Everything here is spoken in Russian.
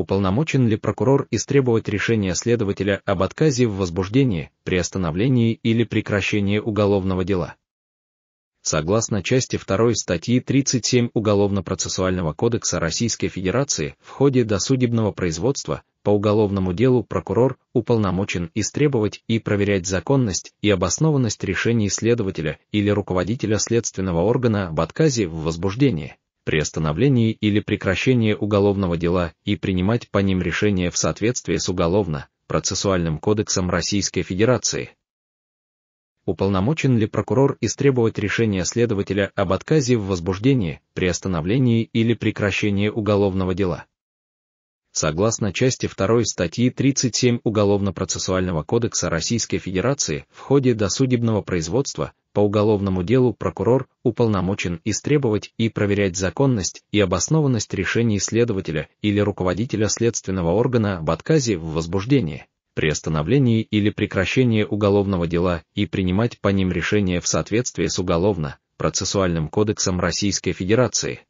уполномочен ли прокурор истребовать решение следователя об отказе в возбуждении, приостановлении или прекращении уголовного дела. Согласно части 2 статьи 37 Уголовно-процессуального кодекса Российской Федерации, в ходе досудебного производства по уголовному делу прокурор уполномочен истребовать и проверять законность и обоснованность решений следователя или руководителя следственного органа об отказе в возбуждении, при остановлении или прекращении уголовного дела и принимать по ним решения в соответствии с Уголовно-процессуальным кодексом Российской Федерации. Уполномочен ли прокурор истребовать решение следователя об отказе в возбуждении, приостановлении или прекращении уголовного дела? Согласно части 2 статьи 37 Уголовно-процессуального кодекса Российской Федерации, в ходе досудебного производства по уголовному делу прокурор уполномочен истребовать и проверять законность и обоснованность решений следователя или руководителя следственного органа об отказе в возбуждении, приостановлении или прекращении уголовного дела и принимать по ним решения в соответствии с Уголовно-процессуальным кодексом Российской Федерации,